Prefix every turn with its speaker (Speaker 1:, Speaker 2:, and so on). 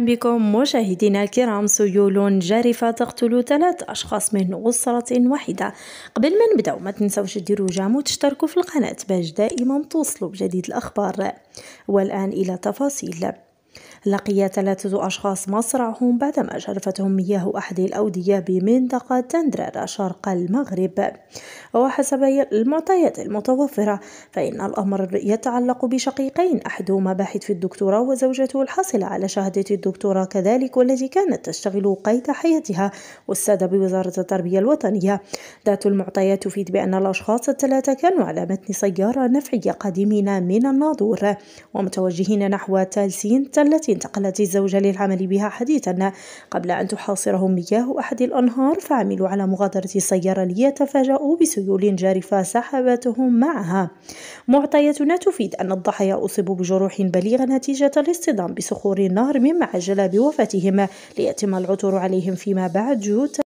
Speaker 1: بكم مشاهدينا الكرام سيول جارفة تقتل ثلاث أشخاص من أسرة واحدة قبل ما نبدأ ما تنسوا ديروا جام وتشتركوا في القناة باش دائما توصلوا بجديد الأخبار والآن إلى تفاصيل لقي ثلاثة أشخاص مصرعهم بعدما جرفتهم مياه أحد الأودية بمنطقة تندرر شرق المغرب وحسب المعطيات المتوفرة فإن الأمر يتعلق بشقيقين أحدهما باحث في الدكتوراه وزوجته الحاصلة على شهادة الدكتوراه كذلك والتي كانت تشتغل قيد حياتها أستاذة بوزارة التربية الوطنية ذات المعطيات تفيد بأن الأشخاص الثلاثة كانوا على متن سيارة نفعية قادمين من الناظور ومتوجهين نحو تالسين التي انتقلت الزوجة للعمل بها حديثا قبل أن تحاصرهم مياه أحد الأنهار فعملوا على مغادرة السيارة ليتفاجؤوا بسيول جارفة سحبتهم معها معطياتنا تفيد أن الضحايا أصيبوا بجروح بليغة نتيجة الاصطدام بصخور النهر مما عجل بوفاتهم ليتم العثور عليهم فيما بعد جوتا